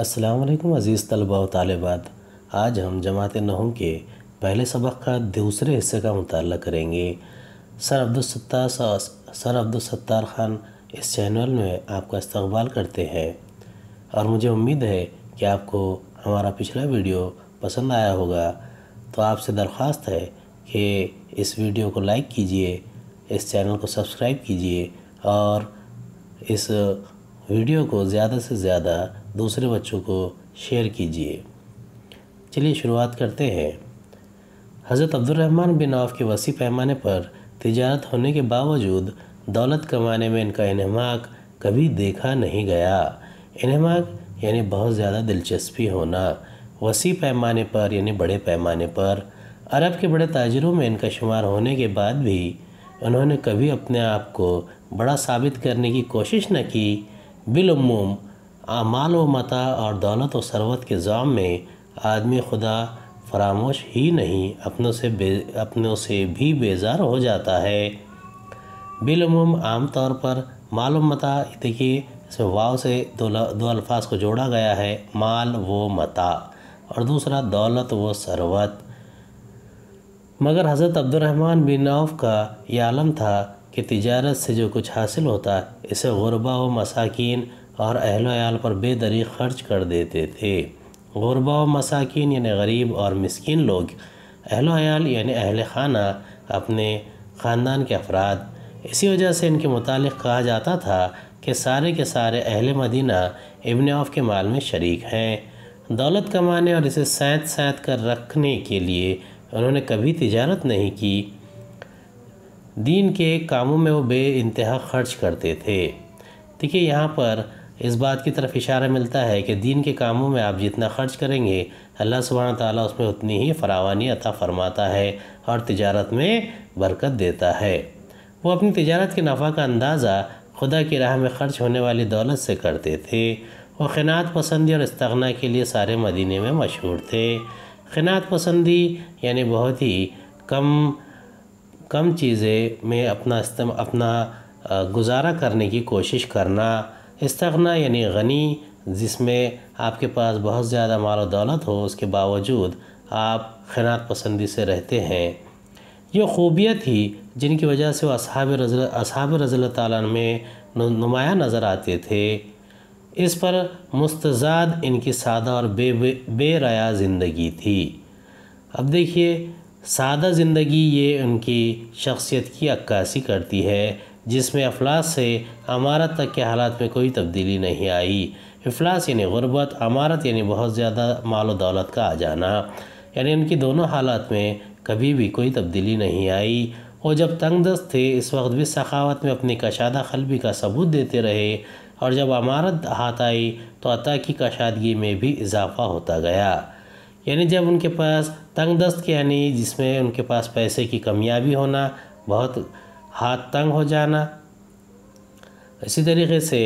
अस्सलाम अज़ीज़ तलबा व तालबात आज हम जमात नहम के पहले सबक का दूसरे हिस्से का मुताल करेंगे सर अब्दुलसत्तार सर अब्दुलसत्तार ख़ान इस चैनल में आपका इस्तबाल करते हैं और मुझे उम्मीद है कि आपको हमारा पिछला वीडियो पसंद आया होगा तो आपसे दरख्वास्त है कि इस वीडियो को लाइक कीजिए इस चैनल को सब्सक्राइब कीजिए और इस वीडियो को ज़्यादा से ज़्यादा दूसरे बच्चों को शेयर कीजिए चलिए शुरुआत करते हैं हज़रत अब्दुलरहमान बिन आफ के वसी पैमाने पर तिजारत होने के बावजूद दौलत कमाने में इनका इनहमाक कभी देखा नहीं गया इनहमाक यानी बहुत ज़्यादा दिलचस्पी होना वसी पैमाने पर यानी बड़े पैमाने पर अरब के बड़े ताजरों में इनका शुमार होने के बाद भी उन्होंने कभी अपने आप को बड़ा साबित करने की कोशिश न की बिलुमूम माल व मता और दौलत व सरवत के जाम में आदमी खुदा फरामोश ही नहीं अपनों से बे अपनों से भी बेजार हो जाता है बिलुम तौर पर मालूम मता देखिए इसमें वाव से दो दो अल्फाज को जोड़ा गया है माल वो मता और दूसरा दौलत व सरवत मगर हज़रत अब्दुलरहमान बिन औफ का यह आलम था कि तिजारत से जो कुछ हासिल होता इसे गुरबा व मसाकिन और अहल आयाल पर बेदरी खर्च कर देते थे गुरबा मसाकिन यानि गरीब और मस्किन लोग अहलोयाल आयाल अहल खाना अपने ख़ानदान के अफराद इसी वजह से इनके मुतालिक कहा जाता था कि सारे के सारे अहल मदीना इबन आफ के माल में शरीक हैं दौलत कमाने और इसे सैद सैत कर रखने के लिए उन्होंने कभी तिजारत नहीं की दीन के कामों में वो बे इंतहा खर्च करते थे देखिए यहाँ पर इस बात की तरफ इशारा मिलता है कि दीन के कामों में आप जितना खर्च करेंगे अल्लाह सुबहान ताली उसमें उतनी ही फरावानी अता फरमाता है और तजारत में बरकत देता है वो अपनी तजारत के नफ़ा का अंदाज़ा खुदा की राह में ख़र्च होने वाली दौलत से करते थे वो खनात पसंदी और इस्तना के लिए सारे मदीने में मशहूर थे खनात पसंदी यानी बहुत ही कम कम चीज़ें में अपना अपना गुजारा करने की कोशिश करना इसतना यानी गनी जिसमें आपके पास बहुत ज़्यादा माल दौलत हो उसके बावजूद आप खनात पसंदी से रहते हैं ये खूबियत थी जिनकी वजह से वो अब रजल असहाब रज़ल में नुमाया नज़र आते थे इस पर मुस्तजाद इनकी सादा और बे बेरया बे ज़िंदगी थी अब देखिए सादा ज़िंदगी ये उनकी शख्सियत की अक्कासी करती है जिसमें अफलास से अमारत तक के हालात में कोई तब्दीली नहीं आई अफलास यानी गुरबत अमारत यानी बहुत ज़्यादा माल दौलत का आ जाना यानी उनकी दोनों हालात में कभी भी कोई तब्दीली नहीं आई और जब दस्त थे इस वक्त भी सखावत में अपनी कशादा खलबी का सबूत देते रहे और जब अमारत हाथ आई तो अता की कशादगी में भी इजाफा होता गया यानी जब उनके पास तंग दस्त यानी जिसमें उनके पास पैसे की कमियाबी होना बहुत हाथ तंग हो जाना इसी तरीके से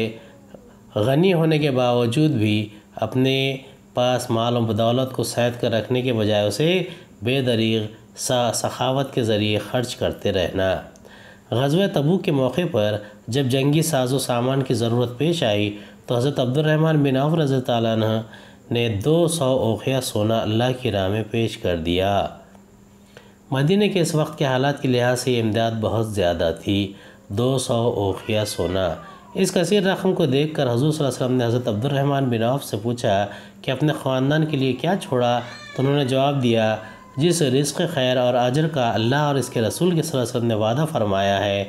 गनी होने के बावजूद भी अपने पास माल और बदौलत को सैद कर रखने के बजाय उसे बेदरीग सखावत के ज़रिए ख़र्च करते रहना गजब तबू के मौके पर जब जंगी साजो सामान की ज़रूरत पेश आई तो हज़रत अब्दुलरहमान बिन आफ रज़ी ने दो सौ ओखिया सोना अल्लाह की राह में पेश कर दिया मदीने के इस वक्त के हालात के लिहाज से इमदाद बहुत ज़्यादा थी दो सौ ओखिया सोना इस कसीर रकम को देख कर हजूर वसल्लम ने हज़रत अब्दुलरहमान बिन आफ से पूछा कि अपने ख़ानदान के लिए क्या छोड़ा तो उन्होंने जवाब दिया जिस रिस्क खैर और आजर का अल्लाह और इसके रसूल के वसल्लम ने वादा फरमाया है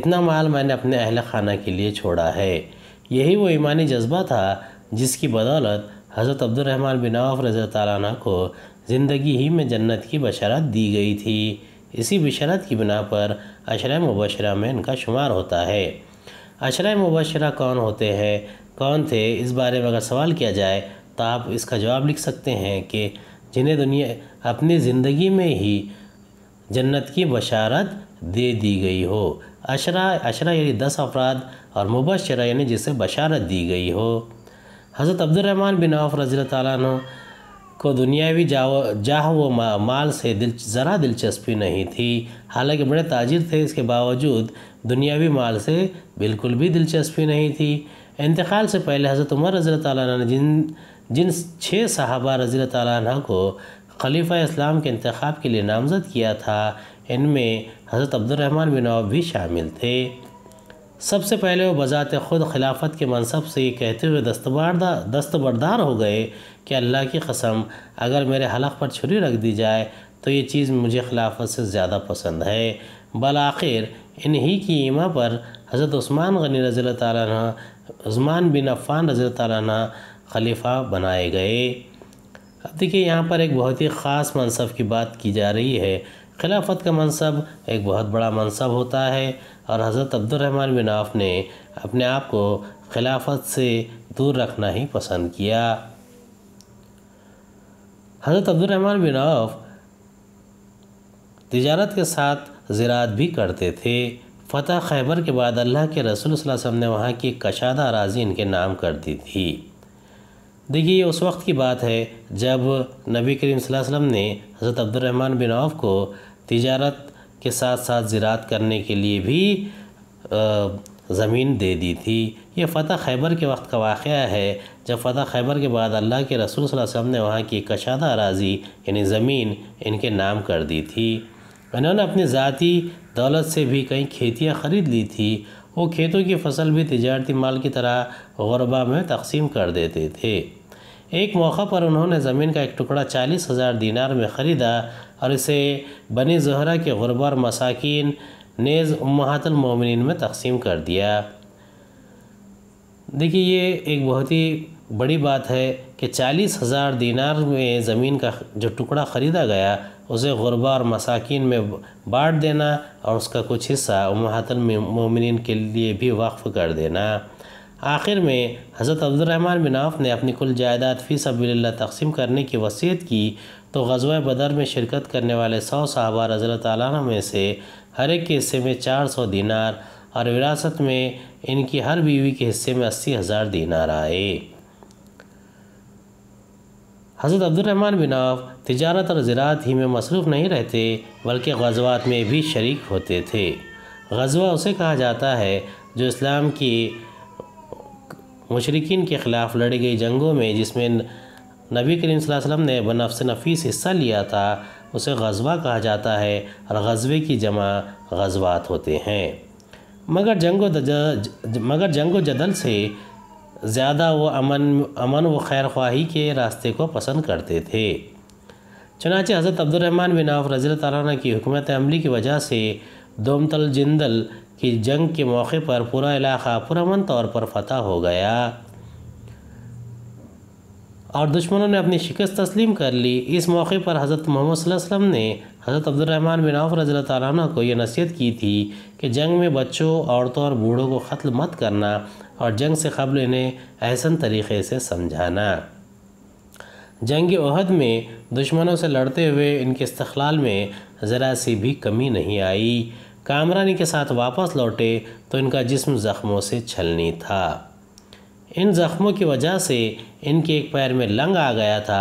इतना माल मैंने अपने अहल खाना के लिए छोड़ा है यही वो ईमानी जज्बा था जिसकी बदौलत हज़रत अब्दुलरहमान बिन आफ रज़ी को ज़िंदगी ही में जन्नत की बशरत दी गई थी इसी बशरत की बिना पर अशर मुबशर में इनका शुमार होता है अशर मुबशर कौन होते हैं कौन थे इस बारे में अगर सवाल किया जाए तो आप इसका जवाब लिख सकते हैं कि जिन्हें दुनिया अपनी ज़िंदगी में ही जन्नत की बशारत दे दी गई हो अशरा अशरा यानी दस अफराद और मुबशर यानी जिसे बशारत दी गई हो हज़रत अब्दुलरहमान बिन आफ रज़ी तु को दुनियावी जाह व माल से दिल ज़रा दिलचस्पी नहीं थी हालांकि बड़े ताजिर थे इसके बावजूद दुनियावी माल से बिल्कुल भी दिलचस्पी नहीं थी इंतकाल से पहले हज़रत उमर रज़ी तन ने जिन जिन छः साहबा रज़ी तह को खलीफा इस्लाम के इंतखब के लिए नामज़द किया था इनमें हज़रत अब्दुलरहमान बिन भी शामिल थे सबसे पहले वो बज़ात ख़ुद खिलाफत के मनसब से ये कहते हुए दस्तबरदार दस्तबरदार हो गए कि अल्लाह की कसम अगर मेरे हलक पर छुरी रख दी जाए तो ये चीज़ मुझे खिलाफत से ज़्यादा पसंद है बल आखिर इन्हीं की ईमा पर हज़रत उस्मान गनी रज़ी तस्मान बिन अफ़ान रज़ी तारा खलीफा बनाए गए अब देखिए यहाँ पर एक बहुत ही ख़ास मनसब की बात की जा रही है खिलाफत का मनसब एक बहुत बड़ा मनसब होता है और हज़रत अब्दुलरहमान बिन आफ ने अपने आप को खिलाफत से दूर रखना ही पसंद किया हज़रत अब्दुलरहमान बिन आफ तजारत के साथ ज़रात भी करते थे फ़तह खैबर के बाद अल्लाह के रसूल वसम ने वहाँ की कशादा अराजी इनके नाम कर दी थी देखिए ये उस वक्त की बात है जब नबी करीम वसम ने हज़रत अब्दुलरहमान बिन आफ को तजारत के साथ साथ ज़रात करने के लिए भी ज़मीन दे दी थी ये फ़तह खैबर के वक्त का वाक़ है जब फ़तह खैबर के बाद अल्लाह के रसूल वसम ने वहाँ की कशादा अराजी यानी ज़मीन इनके नाम कर दी थी इन्होंने अपनी ज़ाती दौलत से भी कई खेतियाँ ख़रीद ली थी वो खेतों की फसल भी तजारती माल की तरह गरबा में तकसीम कर देते थे एक मौका पर उन्होंने ज़मीन का एक टुकड़ा चालीस हज़ार दिनार में ख़रीदा और इसे बनी जहरा के गुरबर और मसाकिन नेज़ महातमिन में तकसीम कर दिया देखिए ये एक बहुत ही बड़ी बात है कि चालीस हज़ार दीनार में ज़मीन का जो टुकड़ा ख़रीदा गया उसे गुरबा और मसाकिन में बांट देना और उसका कुछ हिस्सा महातमिन के लिए भी वक्फ़ कर देना आखिर में हज़रत अब्दुलरहमान बिन आफ ने अपनी कुल जायदाद फ़ी सबील्ला तकसीम करने की वसीयत की तो गजवा बदर में शिरकत करने वाले सौ साहबा रजल तैन में से हर एक के हिस्से में चार सौ दीनार और विरासत में इनकी हर बीवी के हिस्से में अस्सी हज़ार दीनार आए हज़रत अब्दुलरहमान बिन आफ तजारत और ज़रात ही में मसरूफ़ नहीं रहते बल्कि गजवात में भी शरीक होते थे गजवा उसे कहा जाता है जो इस्लाम की मशरकिन के ख़िलाफ़ लड़ी गई जंगों में जिसमें नबी करीम वसल्लम ने बनफ़ नफीस हिस्सा लिया था उसे गजबा कहा जाता है और गजबे की जमा गजबात होते हैं मगर जंगो ज, मगर जंगो जदल से ज़्यादा वो अमन अमन व खैर ख्वाही के रास्ते को पसंद करते थे चनाचे हज़रत अब्दुलरहमान बिनाफ आफ रज़ी की हुकमत अमली की वजह से दोमतल जिंदल कि जंग के मौके पर पूरा इलाका पुरमन तौर पर फतह हो गया और दुश्मनों ने अपनी शिकस्त तस्लीम कर ली इस मौके पर हज़रत मोहम्मद वसल्लम ने हज़रत अब्दुलरहमान बिन आफ रज़ी तैन को यह नसीहत की थी कि जंग में बच्चों औरतों और बूढ़ों को ख़त्ल मत करना और जंग से कबल इन्हें एहसन तरीक़े से समझाना जंग अहद में दुश्मनों से लड़ते हुए इनके इस्तलाल में ज़रा सी भी कमी नहीं आई कामरानी के साथ वापस लौटे तो इनका जिस्म ज़ख्मों से छलनी था इन ज़ख्मों की वजह से इनके एक पैर में लंग आ गया था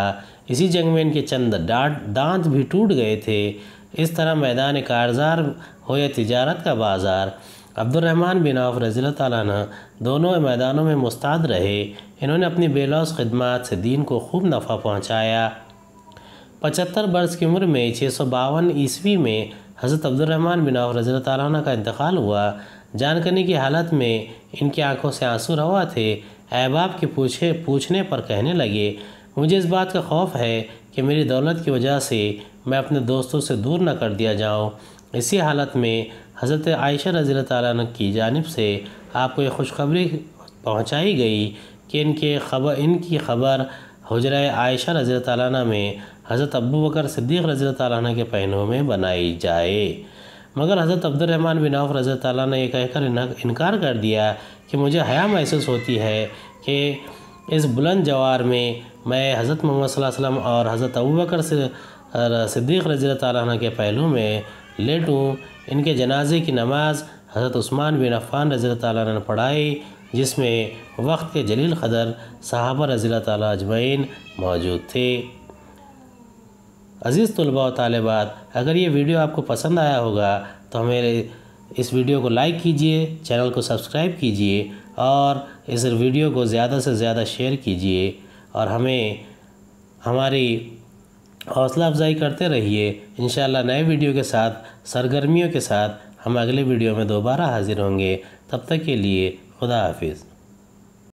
इसी जंग में इनके चंद डांट दांत भी टूट गए थे इस तरह मैदान कारजार हो या तजारत का बाज़ार अब्दुलरहमान बिन आफ रजील दोनों मैदानों में मुस्ताद रहे इन्होंने अपनी बेलौस खदमात से दीन को खूब नफ़ा पहुँचाया पचहत्तर बरस की उम्र में छः सौ बावन ईस्वी में हज़रत अब्दुलरहमान बिन आफ रज़ी तैन का इंतकाल हुआ जान करने की हालत में इनकी आंखों से आंसू रवा थे अहबाब के पूछे पूछने पर कहने लगे मुझे इस बात का खौफ है कि मेरी दौलत की वजह से मैं अपने दोस्तों से दूर न कर दिया जाऊँ इसी हालत में हज़रत आयशा रज़ी तन की जानब से आपको ये खुशखबरी पहुँचाई गई कि इनके खबर इनकी खबर हजरा आयशा रजर ताली में हज़रत अबू बकर सिद्दीक़ रज़र ताली के पहनों में बनाई जाए मगर हज़रत अब्दुलरहमान बिन आफ रज़र ताली ने यह कहकर इनकार कर दिया कि मुझे हया महसूस होती है कि इस बुलंद जवार में मैं हज़रत मोहम्मद वसल्लम और हज़रत अबू बकर सिद्दीक़ रज़र ताली के पहलू में लेटूँ इनके जनाजे की नमाज़ हज़रत उस्मान बिन अफ़ान रजर ताली ने पढ़ाई जिसमें वक्त के जलील कदर साहबा रजील ताली अजमैन मौजूद थे अज़ीज़ तलबा तलबात अगर ये वीडियो आपको पसंद आया होगा तो हमें इस वीडियो को लाइक कीजिए चैनल को सब्सक्राइब कीजिए और इस वीडियो को ज़्यादा से ज़्यादा शेयर कीजिए और हमें हमारी हौसला अफजाई करते रहिए इन नए वीडियो के साथ सरगर्मियों के साथ हम अगले वीडियो में दोबारा हाज़िर होंगे तब तक के लिए خدا حافظ